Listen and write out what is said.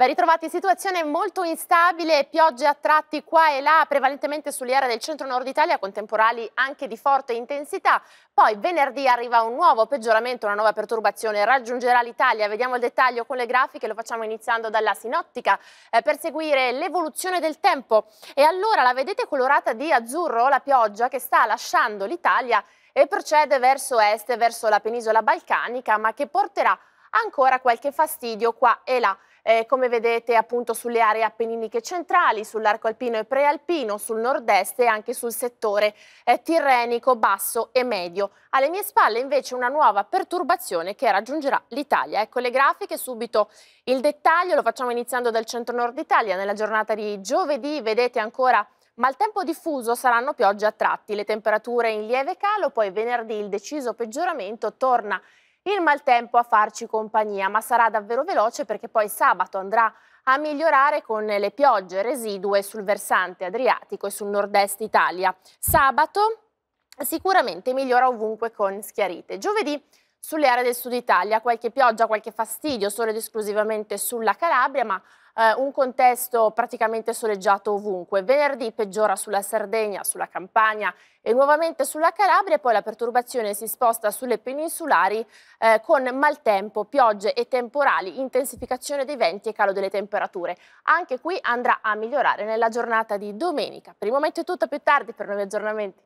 Ben ritrovati, situazione molto instabile, piogge a tratti qua e là, prevalentemente sulle aree del centro-nord Italia, con temporali anche di forte intensità. Poi venerdì arriva un nuovo peggioramento, una nuova perturbazione, raggiungerà l'Italia. Vediamo il dettaglio con le grafiche, lo facciamo iniziando dalla sinottica, eh, per seguire l'evoluzione del tempo. E allora la vedete colorata di azzurro, la pioggia che sta lasciando l'Italia e procede verso est, verso la penisola balcanica, ma che porterà ancora qualche fastidio qua e là eh, come vedete appunto sulle aree appenniniche centrali, sull'arco alpino e prealpino, sul nord-est e anche sul settore eh, tirrenico, basso e medio. Alle mie spalle invece una nuova perturbazione che raggiungerà l'Italia. Ecco le grafiche, subito il dettaglio, lo facciamo iniziando dal centro-nord Italia, nella giornata di giovedì vedete ancora Maltempo diffuso saranno piogge a tratti, le temperature in lieve calo, poi venerdì il deciso peggioramento torna il maltempo a farci compagnia, ma sarà davvero veloce perché poi sabato andrà a migliorare con le piogge residue sul versante adriatico e sul nord-est Italia. Sabato sicuramente migliora ovunque con schiarite. Giovedì sulle aree del sud Italia, qualche pioggia, qualche fastidio solo ed esclusivamente sulla Calabria, ma eh, un contesto praticamente soleggiato ovunque. Venerdì peggiora sulla Sardegna, sulla Campania e nuovamente sulla Calabria, poi la perturbazione si sposta sulle peninsulari eh, con maltempo, piogge e temporali, intensificazione dei venti e calo delle temperature. Anche qui andrà a migliorare nella giornata di domenica. Per il momento è tutto, più tardi per nuovi aggiornamenti.